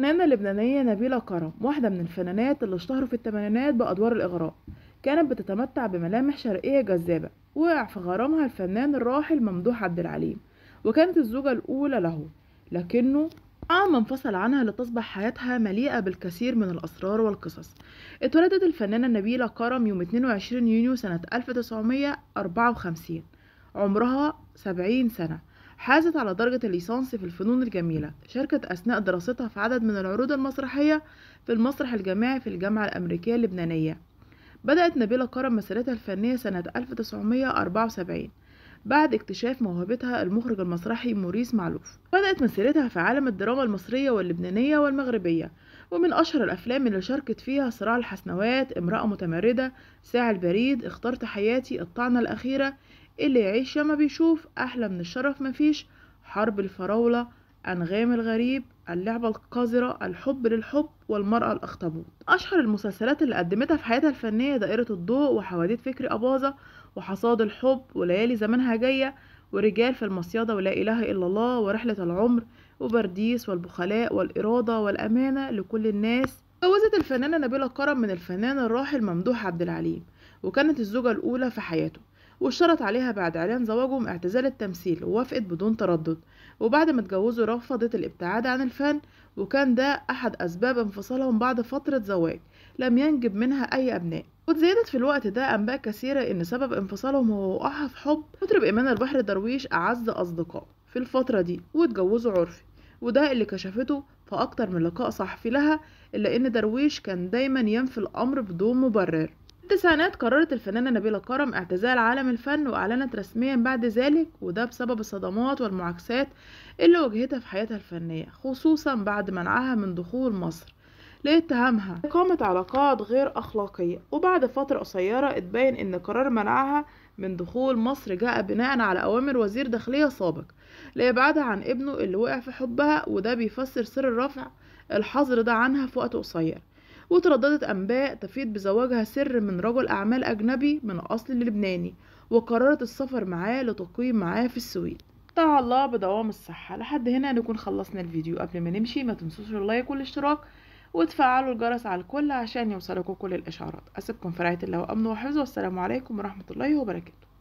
نعمة لبنانية نبيلة كرم واحدة من الفنانات اللي اشتهروا في الثمانينات بأدوار الإغراء كانت بتتمتع بملامح شرقية جذابة وقع في غرامها الفنان الراحل ممدوح عبد العليم وكانت الزوجة الأولى له لكنه عام انفصل عنها لتصبح حياتها مليئة بالكثير من الأسرار والقصص اتولدت الفنانة نبيلة كرم يوم 22 يونيو سنة 1954 عمرها 70 سنة حازت على درجة الليسانس في الفنون الجميلة شاركت أثناء دراستها في عدد من العروض المسرحية في المسرح الجامعي في الجامعة الأمريكية اللبنانية بدأت نبيلة كرم مسيرتها الفنية سنة 1974 بعد اكتشاف موهبتها المخرج المسرحي موريس معلوف بدأت مسيرتها في عالم الدراما المصرية واللبنانية والمغربية ومن أشهر الأفلام اللي شاركت فيها صراع الحسنوات امرأة متمردة ساعة البريد اخترت حياتي الطعنة الأخيرة اللي يعيش ياما بيشوف أحلى من الشرف مفيش حرب الفراولة أنغام الغريب اللعبة القذرة الحب للحب والمرأة الأخطبوط أشهر المسلسلات اللي قدمتها في حياتها الفنية دائرة الضوء وحواديت فكري أباظة وحصاد الحب وليالي زمانها جاية ورجال في المصيادة ولا إله إلا الله ورحلة العمر وبرديس والبخلاء والإرادة والأمانة لكل الناس تجوزت الفنانة نبيلة كرم من الفنان الراحل ممدوح عبد العليم وكانت الزوجة الأولى في حياته واشترط عليها بعد إعلان زواجهم اعتزال التمثيل ووافقت بدون تردد وبعد ما اتجوزوا رفضت الابتعاد عن الفن وكان ده أحد أسباب انفصالهم بعد فترة زواج لم ينجب منها أي أبناء وتزايدت في الوقت ده أنباء كثيرة إن سبب انفصالهم هو وقعها في حب مطرب إيمان البحر درويش أعز اصدقاء في الفترة دي واتجوزوا عرفي وده اللي كشفته في أكتر من لقاء صحفي لها إلا إن درويش كان دايما ينفي الأمر بدون مبرر التسعينات قررت الفنانة نبيلة كرم اعتزال عالم الفن وأعلنت رسميا بعد ذلك وده بسبب الصدمات والمعاكسات اللي واجهتها في حياتها الفنية خصوصا بعد منعها من دخول مصر لاتهامها قامت علاقات غير أخلاقية وبعد فترة قصيرة اتبين إن قرار منعها من دخول مصر جاء بناء على أوامر وزير داخلية سابق لإبعادها عن ابنه اللي وقع في حبها وده بيفسر سر الرفع الحظر ده عنها في وقت قصير وترددت أنباء تفيد بزواجها سر من رجل أعمال أجنبي من أصل لبناني وقررت السفر معاه لتقيم معاه في السويد متع الله بدوام الصحة لحد هنا نكون خلصنا الفيديو قبل ما نمشي ما تنسوش اللايك والاشتراك وتفعلوا الجرس على الكل عشان يوصلكم كل الإشعارات أسيبكم في رعاية الله وأمن وحفظه والسلام عليكم ورحمة الله وبركاته